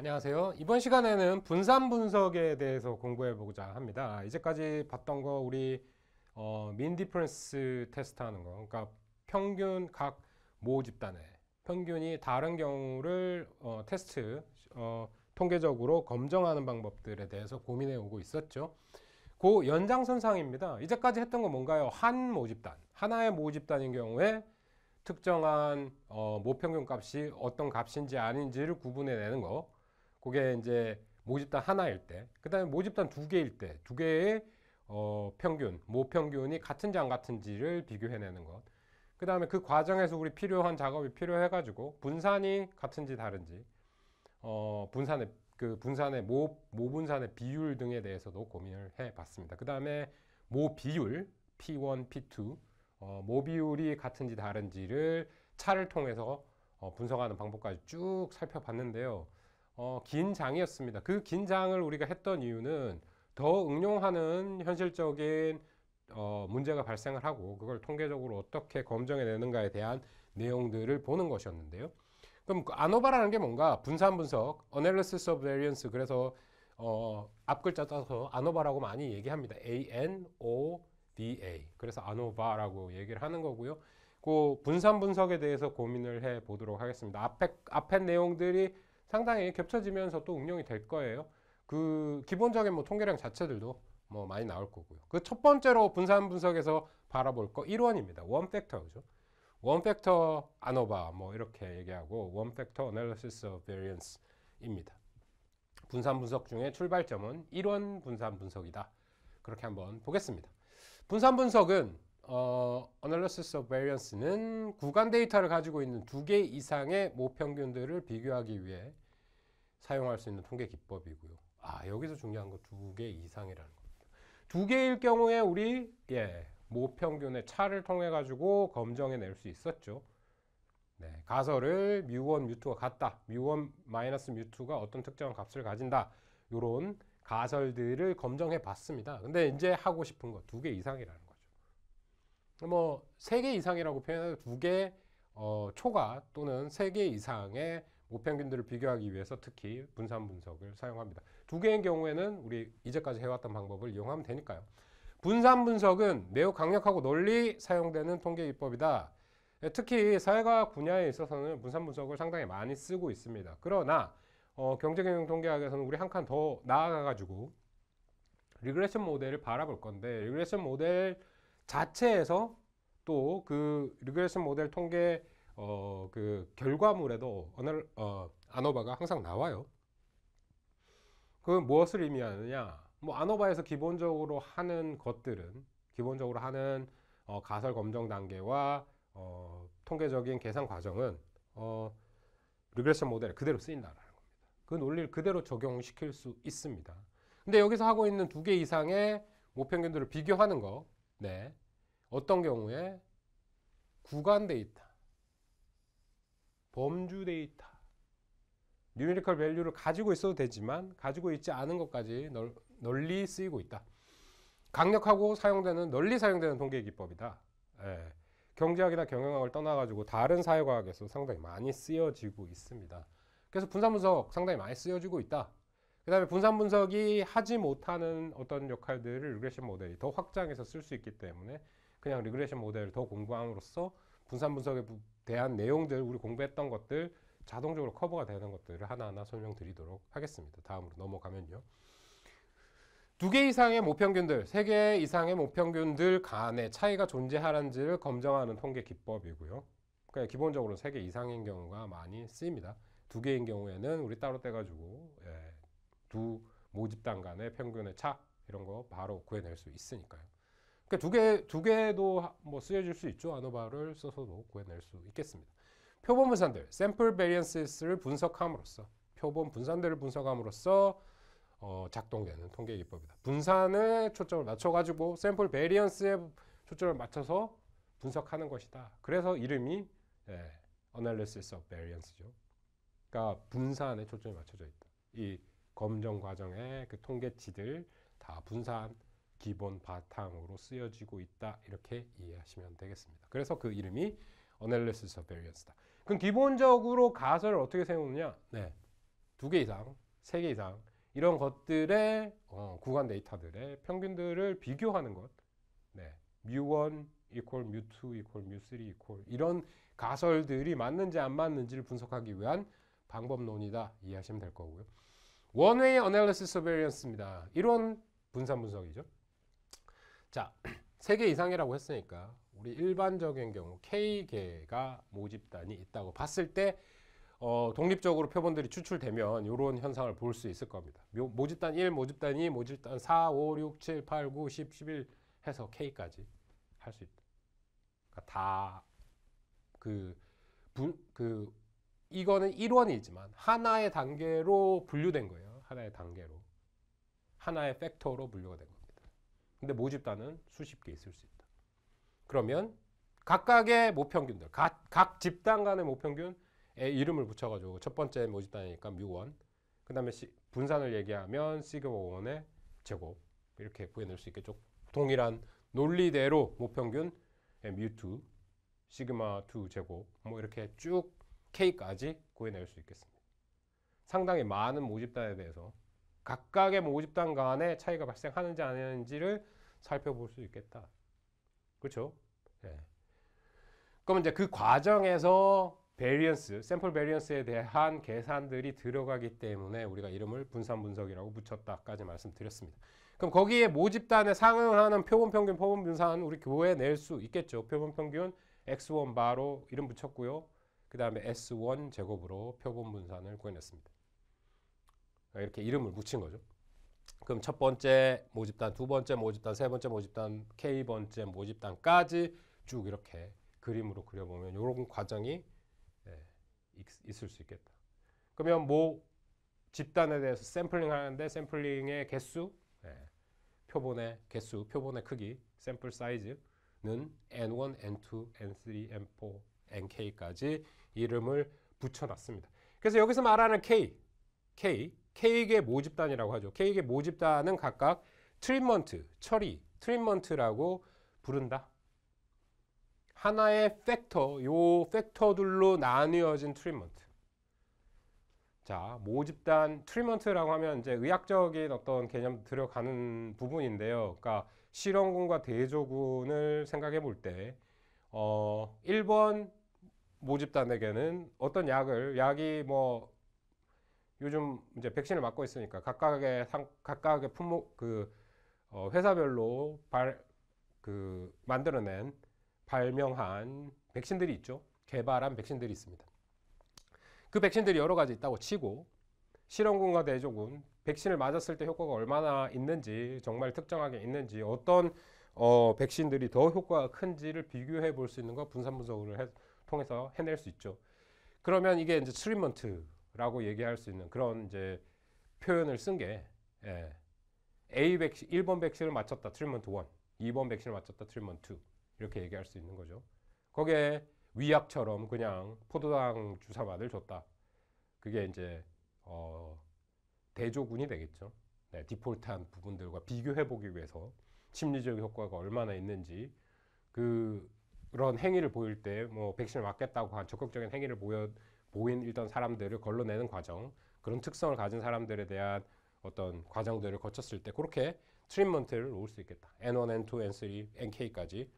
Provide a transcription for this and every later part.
안녕하세요. 이번 시간에는 분산 분석에 대해서 공부해 보고자 합니다. 이제까지 봤던 거 우리 어, 민 디퍼런스 테스트 하는 거. 그러니까 평균 각모 집단의 평균이 다른 경우를 어, 테스트 어, 통계적으로 검정하는 방법들에 대해서 고민해 오고 있었죠. 그 연장선상입니다. 이제까지 했던 건 뭔가요? 한 모집단, 하나의 모집단인 경우에 특정한 어, 모평균 값이 어떤 값인지 아닌지를 구분해내는 거 그게 이제 모집단 하나일 때, 그 다음에 모집단 두 개일 때, 두 개의 어, 평균, 모평균이 같은지 안 같은지를 비교해내는 것. 그 다음에 그 과정에서 우리 필요한 작업이 필요해가지고 분산이 같은지 다른지, 어, 분산의, 그 분산의 모, 모분산의 비율 등에 대해서도 고민을 해 봤습니다. 그 다음에 모 비율, P1, P2, 어, 모 비율이 같은지 다른지를 차를 통해서 어, 분석하는 방법까지 쭉 살펴봤는데요. 어, 긴 장이었습니다. 그긴 장을 우리가 했던 이유는 더 응용하는 현실적인 어, 문제가 발생을 하고 그걸 통계적으로 어떻게 검정해내는가에 대한 내용들을 보는 것이었는데요. 그럼 그 아노바라는 게 뭔가 분산 분석, analysis of variance 그래서 어, 앞 글자 따서 아노바라고 많이 얘기합니다. A N O D A. 그래서 아노바라고 얘기를 하는 거고요. 그 분산 분석에 대해서 고민을 해 보도록 하겠습니다. 앞에 앞에 내용들이 상당히 겹쳐지면서 또 응용이 될 거예요. 그 기본적인 뭐 통계량 자체들도 뭐 많이 나올 거고요. 그 첫 번째로 분산 분석에서 바라볼 거 1원입니다. 원 팩터죠. 원 팩터 아노바 뭐 이렇게 얘기하고 원 팩터 어널리시스 베리언스입니다. 분산 분석 중에 출발점은 1원 분산 분석이다. 그렇게 한번 보겠습니다. 분산 분석은 어, analysis of variance는 구간 데이터를 가지고 있는 두 개 이상의 모평균들을 비교하기 위해 사용할 수 있는 통계 기법이고요. 아, 여기서 중요한 거 두 개 이상이라는 겁니다. 두 개일 경우에 우리 예, 모평균의 차를 통해 가지고 검정해 낼수 있었죠. 네, 가설을 뮤1, 뮤2가 같다. 뮤1 마이너스 뮤2가 어떤 특정한 값을 가진다. 요런 가설들을 검정해 봤습니다. 근데 이제 하고 싶은 거 두 개 이상이라는 거. 뭐세개 이상이라고 표현해서 두개 어, 초과 또는 세 개 이상의 우평균들을 비교하기 위해서 특히 분산 분석을 사용합니다. 두 개인 경우에는 우리 이제까지 해왔던 방법을 이용하면 되니까요. 분산 분석은 매우 강력하고 널리 사용되는 통계 기법이다. 예, 특히 사회과학 분야에 있어서는 분산 분석을 상당히 많이 쓰고 있습니다. 그러나 어, 경제경영 통계학에서는 우리 한 칸 더 나아가 가지고 리그레션 모델을 바라볼 건데 리그레션 모델 자체에서 또 그 리그레션 모델 통계 어, 그 결과물에도 어느 어, 아노바가 항상 나와요. 그 무엇을 의미하느냐? 뭐 아노바에서 기본적으로 하는 것들은 기본적으로 하는 어, 가설 검정 단계와 어, 통계적인 계산 과정은 어, 리그레션 모델 그대로 쓰인다라는 겁니다. 그 논리를 그대로 적용시킬 수 있습니다. 근데 여기서 하고 있는 두 개 이상의 모평균들을 비교하는 거 네. 어떤 경우에 구간 데이터, 범주 데이터, 뉴미리컬 밸류를 가지고 있어도 되지만 가지고 있지 않은 것까지 널, 리 쓰이고 있다. 강력하고 사용되는 널리 사용되는 통계 기법이다. 예. 경제학이나 경영학을 떠나가지고 다른 사회과학에서 상당히 많이 쓰여지고 있습니다. 그래서 분산 분석 상당히 많이 쓰여지고 있다. 그 다음에 분산 분석이 하지 못하는 어떤 역할들을 리그레션 모델이 더 확장해서 쓸 수 있기 때문에 그냥 리그레션 모델을 더 공부함으로써 분산 분석에 대한 내용들 우리 공부했던 것들 자동적으로 커버가 되는 것들을 하나하나 설명드리도록 하겠습니다. 다음으로 넘어가면요. 두 개 이상의 모평균들, 세 개 이상의 모평균들 간의 차이가 존재하는지를 검증하는 통계 기법이고요. 그러니까 기본적으로 세 개 이상인 경우가 많이 쓰입니다. 두 개인 경우에는 우리 따로 떼가지고 두 모집단 간의 평균의 차 이런 거 바로 구해낼 수 있으니까요. 그러니까 두 개, 두 개도 뭐 쓰여질 수 있죠. 아노바를 써서도 구해낼 수 있겠습니다. 표본 분산들, 샘플 베리언시스를 분석함으로써 표본 분산들을 분석함으로써 어, 작동되는 통계 기법이다. 분산에 초점을 맞춰가지고 샘플 베리언스에 초점을 맞춰서 분석하는 것이다. 그래서 이름이 예, Analysis of Variance죠. 그러니까 분산에 초점이 맞춰져 있다. 이 검정 과정의 그 통계치들 다 분산 기본 바탕으로 쓰여지고 있다 이렇게 이해하시면 되겠습니다. 그래서 그 이름이 analysis of variance다. 그럼 기본적으로 가설을 어떻게 세우느냐? 네, 두 개 이상, 세 개 이상 이런 것들의 어, 구간 데이터들의 평균들을 비교하는 것. 네, mu1 equal mu2 equal mu3 equal 이런 가설들이 맞는지 안 맞는지를 분석하기 위한 방법론이다 이해하시면 될 거고요. 원웨이 어널리시스 서베리언스입니다. 이론 분산 분석이죠. 자, 세 개 이상이라고 했으니까 우리 일반적인 경우 K개가 모집단이 있다고 봤을 때 어, 독립적으로 표본들이 추출되면 이런 현상을 볼 수 있을 겁니다. 모집단 1, 모집단 2, 모집단 4, 5, 6, 7, 8, 9, 10, 11 해서 K까지 할 수 있다. 그러니까 다그 그, 그 이거는 1원이지만 하나의 단계로 분류된 거예요. 하나의 단계로. 하나의 팩터로 분류가 된 겁니다. 근데 모집단은 수십 개 있을 수 있다. 그러면 각각의 모평균들, 각, 각 집단 간의 모평균에 이름을 붙여가지고 첫 번째 모집단이니까 뮤원, 그 다음에 분산을 얘기하면 시그마 원의 제곱 이렇게 구해낼 수있겠 동일한 논리대로 모평균 뮤2, 시그마 2 제곱 뭐 이렇게 쭉 K까지 구해낼 수 있겠습니다. 상당히 많은 모집단에 대해서 각각의 모집단 간의 차이가 발생하는지 아닌지를 살펴볼 수 있겠다. 그렇죠? 예. 그럼 이제 그 과정에서 베리언스, 샘플 베리언스에 대한 계산들이 들어가기 때문에 우리가 이름을 분산 분석이라고 붙였다까지 말씀드렸습니다. 그럼 거기에 모집단에 상응하는 표본 평균, 표본 분산 우리 구해낼 수 있겠죠. 표본 평균 X1 바로 이름 붙였고요. 그 다음에 S1 제곱으로 표본 분산을 구해냈습니다. 이렇게 이름을 붙인 거죠. 그럼 첫 번째 모집단, 두 번째 모집단, 세 번째 모집단, K번째 모집단까지 쭉 이렇게 그림으로 그려보면 이런 과정이 예, 있을 수 있겠다. 그러면 뭐 집단에 대해서 샘플링 하는데 샘플링의 개수, 예, 표본의 개수, 표본의 크기, 샘플 사이즈는 N1, N2, N3, N4, NK까지 이름을 붙여놨습니다. 그래서 여기서 말하는 K, K, K계 모집단이라고 하죠. K계 모집단은 각각 트리먼트, 처리, 트리먼트라고 부른다. 하나의 팩터, 요 팩터들로 나뉘어진 트리먼트. 자, 모집단 트리먼트라고 하면 이제 의학적인 어떤 개념 들어가는 부분인데요. 그러니까 실험군과 대조군을 생각해 볼 때, 어, 1번 모집단에게는 어떤 약을 약이 뭐 요즘 이제 백신을 맞고 있으니까 각각의 상, 각각의 품목 그 어, 회사별로 발 그 만들어낸 발명한 백신들이 있죠. 개발한 백신들이 있습니다. 그 백신들이 여러 가지 있다고 치고 실험군과 대조군 백신을 맞았을 때 효과가 얼마나 있는지 정말 특정하게 있는지 어떤 어, 백신들이 더 효과가 큰지를 비교해 볼 수 있는 거 분산 분석을 해, 통해서 해낼 수 있죠. 그러면 이게 이제 트리먼트라고 얘기할 수 있는 그런 이제 표현을 쓴게 예. A 백신, 1번 백신을 맞췄다 트리먼트 1, 2번 백신을 맞췄다 트리먼트 2 이렇게 얘기할 수 있는 거죠. 거기에 위약처럼 그냥 포도당 주사만을 줬다. 그게 이제 어, 대조군이 되겠죠. 네, 디폴트한 부분들과 비교해 보기 위해서 심리적 효과가 얼마나 있는지 그 그런 행위를 보일 때뭐 백신을 맞겠다고 한 적극적인 행위를 보여, 보인 사람들을 걸러내는 과정 그런 특성을 가진 사람들에 대한 어떤 과정들을 거쳤을 때 그렇게 트리먼트를 놓을 수 있겠다. N1, N2, N3, NK까지.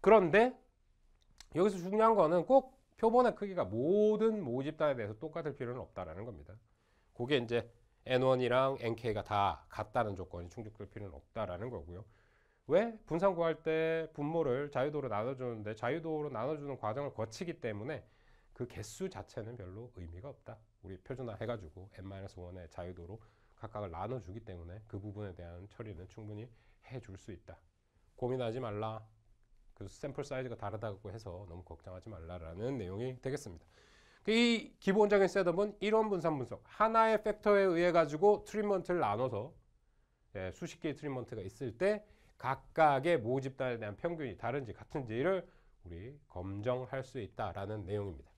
그런데 여기서 중요한 거는 꼭 표본의 크기가 모든 모 집단에 대해서 똑같을 필요는 없다라는 겁니다. 그게 이제 N1이랑 NK가 다 같다는 조건이 충족될 필요는 없다라는 거고요. 왜? 분산 구할 때 분모를 자유도로 나눠주는데 자유도로 나눠주는 과정을 거치기 때문에 그 개수 자체는 별로 의미가 없다. 우리 표준화 해가지고 n-1의 자유도로 각각을 나눠주기 때문에 그 부분에 대한 처리는 충분히 해줄 수 있다. 고민하지 말라. 그 샘플 사이즈가 다르다고 해서 너무 걱정하지 말라라는 내용이 되겠습니다. 그 이 기본적인 셋업은 이론 분산 분석 하나의 팩터에 의해 가지고 트리먼트를 나눠서 예, 수십 개의 트리먼트가 있을 때 각각의 모집단에 대한 평균이 다른지 같은지를 우리 검정할 수 있다라는 내용입니다.